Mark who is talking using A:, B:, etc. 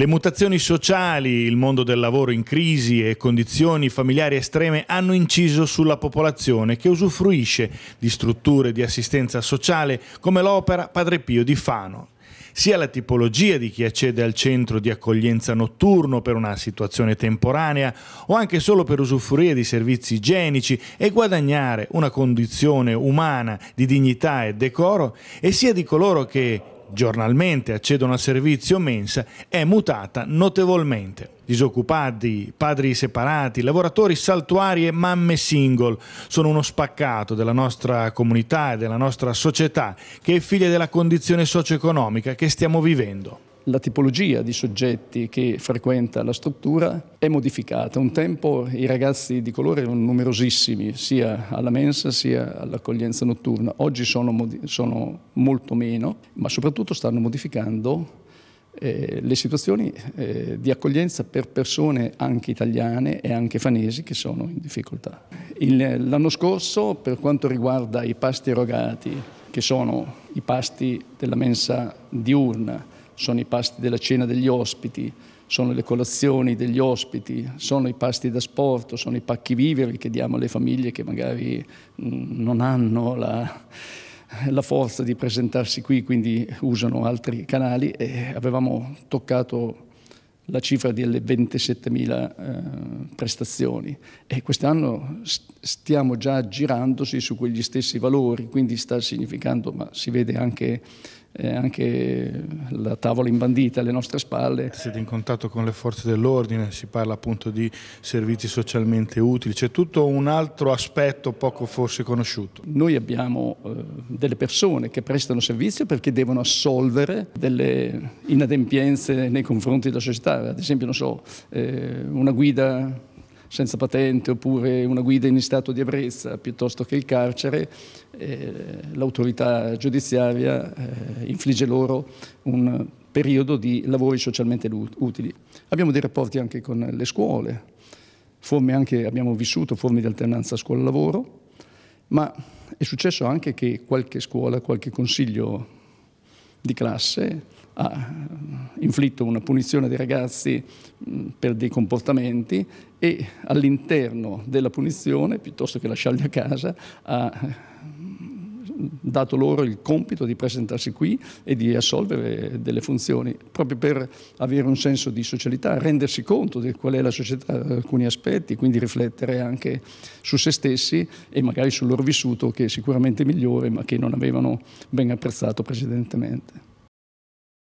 A: Le mutazioni sociali, il mondo del lavoro in crisi e condizioni familiari estreme hanno inciso sulla popolazione che usufruisce di strutture di assistenza sociale come l'opera Padre Pio di Fano sia la tipologia di chi accede al centro di accoglienza notturno per una situazione temporanea o anche solo per usufruire di servizi igienici e guadagnare una condizione umana di dignità e decoro, e sia di coloro che giornalmente accedono al servizio mensa è mutata notevolmente. Disoccupati, padri separati, lavoratori saltuari e mamme single sono uno spaccato della nostra comunità e della nostra società che è figlia della condizione socio-economica che stiamo vivendo la
B: tipologia di soggetti che frequenta la struttura è modificata. Un tempo i ragazzi di colore erano numerosissimi, sia alla mensa sia all'accoglienza notturna. Oggi sono, sono molto meno, ma soprattutto stanno modificando eh, le situazioni eh, di accoglienza per persone anche italiane e anche fanesi che sono in difficoltà. Il, l'anno scorso, per quanto riguarda i pasti erogati, che sono i pasti della mensa diurna, sono i pasti della cena degli ospiti, sono le colazioni degli ospiti, sono i pasti da sport, sono i pacchi viveri che diamo alle famiglie che magari mm, non hanno la, la forza di presentarsi qui, quindi usano altri canali e avevamo toccato la cifra delle 27.000 eh, prestazioni e quest'anno stiamo già girandosi su quegli stessi valori, quindi sta significando, ma si vede anche eh, anche la tavola imbandita
A: alle nostre spalle. Siete in contatto con le forze dell'ordine, si parla appunto di servizi socialmente utili, c'è tutto un altro aspetto poco forse conosciuto.
B: Noi abbiamo eh, delle persone che prestano servizio perché devono assolvere delle inadempienze nei confronti della società, ad esempio so, eh, una guida senza patente oppure una guida in stato di ebbrezza piuttosto che il carcere, eh, l'autorità giudiziaria eh, infligge loro un periodo di lavori socialmente utili. Abbiamo dei rapporti anche con le scuole, anche, abbiamo vissuto forme di alternanza scuola-lavoro, ma è successo anche che qualche scuola, qualche consiglio di classe ha eh, inflitto una punizione dei ragazzi per dei comportamenti e all'interno della punizione, piuttosto che lasciarli a casa, ha dato loro il compito di presentarsi qui e di assolvere delle funzioni, proprio per avere un senso di socialità, rendersi conto di qual è la società da alcuni aspetti, quindi riflettere anche su se stessi e magari sul loro vissuto che è sicuramente migliore ma che non avevano ben apprezzato precedentemente.